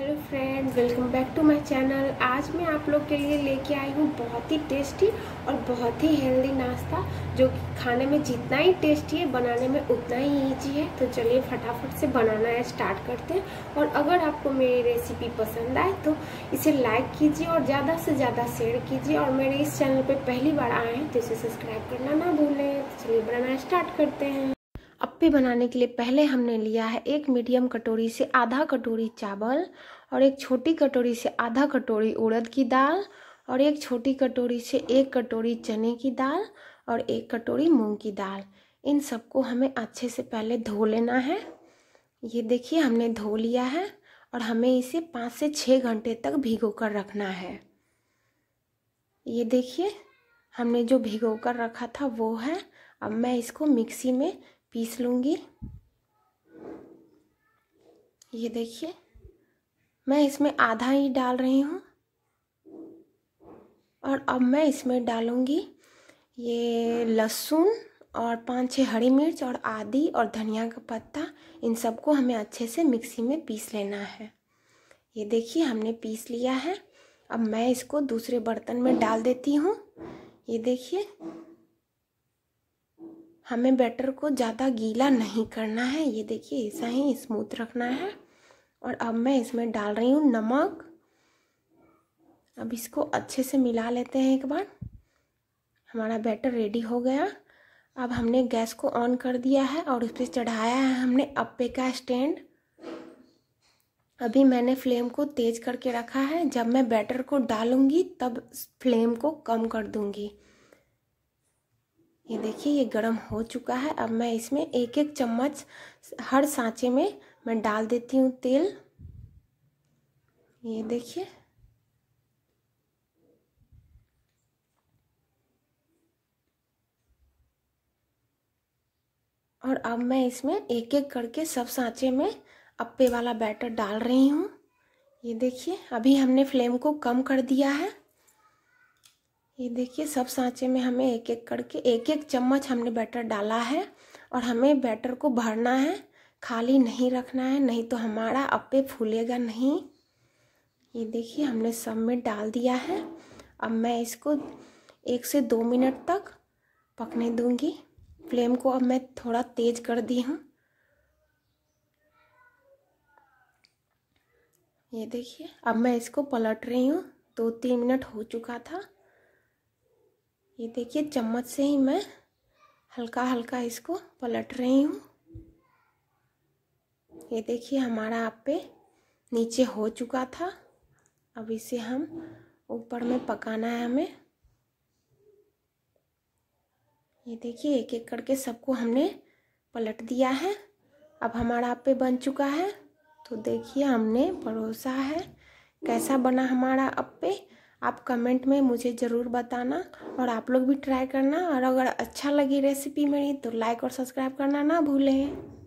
hello friend welcome back to my channel आज मैं आप लोग के लिए लेके आई हूँ बहुत ही टेस्टी और बहुत ही हेल्दी नाश्ता जो कि खाने में जितना ही टेस्टी है बनाने में उतना ही ईजी है तो चलिए फटाफट से बनाना है स्टार्ट करते हैं और अगर आपको मेरी रेसिपी पसंद आए तो इसे लाइक कीजिए और ज़्यादा से ज़्यादा शेयर कीजिए और मेरे इस चैनल पर पहली बार आए हैं तो इसे सब्सक्राइब करना ना भूलें तो चलिए बनाना स्टार्ट करते हैं भी बनाने के लिए पहले हमने लिया है एक मीडियम कटोरी से आधा कटोरी चावल और एक छोटी कटोरी से आधा कटोरी उड़द की दाल और एक छोटी कटोरी से एक कटोरी चने की दाल और एक कटोरी मूंग की दाल इन सबको हमें अच्छे से पहले धो लेना है ये देखिए हमने धो लिया है और हमें इसे पाँच से छः घंटे तक भिगो कर रखना है ये देखिए हमने जो भिगो कर रखा था वो है अब मैं इसको मिक्सी में पीस लूँगी ये देखिए मैं इसमें आधा ही डाल रही हूँ और अब मैं इसमें डालूँगी ये लहसुन और पाँच छः हरी मिर्च और आदि और धनिया का पत्ता इन सबको हमें अच्छे से मिक्सी में पीस लेना है ये देखिए हमने पीस लिया है अब मैं इसको दूसरे बर्तन में डाल देती हूँ ये देखिए हमें बैटर को ज़्यादा गीला नहीं करना है ये देखिए ऐसा ही स्मूथ रखना है और अब मैं इसमें डाल रही हूँ नमक अब इसको अच्छे से मिला लेते हैं एक बार हमारा बैटर रेडी हो गया अब हमने गैस को ऑन कर दिया है और उस पर चढ़ाया है हमने अप्पे का स्टैंड अभी मैंने फ्लेम को तेज़ करके रखा है जब मैं बैटर को डालूँगी तब फ्लेम को कम कर दूँगी ये देखिए ये गरम हो चुका है अब मैं इसमें एक एक चम्मच हर सांचे में मैं डाल देती हूँ तेल ये देखिए और अब मैं इसमें एक एक करके सब सांचे में अप्पे वाला बैटर डाल रही हूँ ये देखिए अभी हमने फ्लेम को कम कर दिया है ये देखिए सब सांचे में हमें एक एक करके एक एक चम्मच हमने बैटर डाला है और हमें बैटर को भरना है खाली नहीं रखना है नहीं तो हमारा अपे फूलेगा नहीं ये देखिए हमने सब में डाल दिया है अब मैं इसको एक से दो मिनट तक पकने दूंगी फ्लेम को अब मैं थोड़ा तेज़ कर दी हूँ ये देखिए अब मैं इसको पलट रही हूँ दो तीन मिनट हो चुका था ये देखिए चम्मच से ही मैं हल्का हल्का इसको पलट रही हूँ ये देखिए हमारा आप पे नीचे हो चुका था अब इसे हम ऊपर में पकाना है हमें ये देखिए एक एक करके सबको हमने पलट दिया है अब हमारा आप पे बन चुका है तो देखिए हमने परोसा है कैसा बना हमारा अप्पे आप कमेंट में मुझे ज़रूर बताना और आप लोग भी ट्राई करना और अगर अच्छा लगी रेसिपी मेरी तो लाइक और सब्सक्राइब करना ना भूलें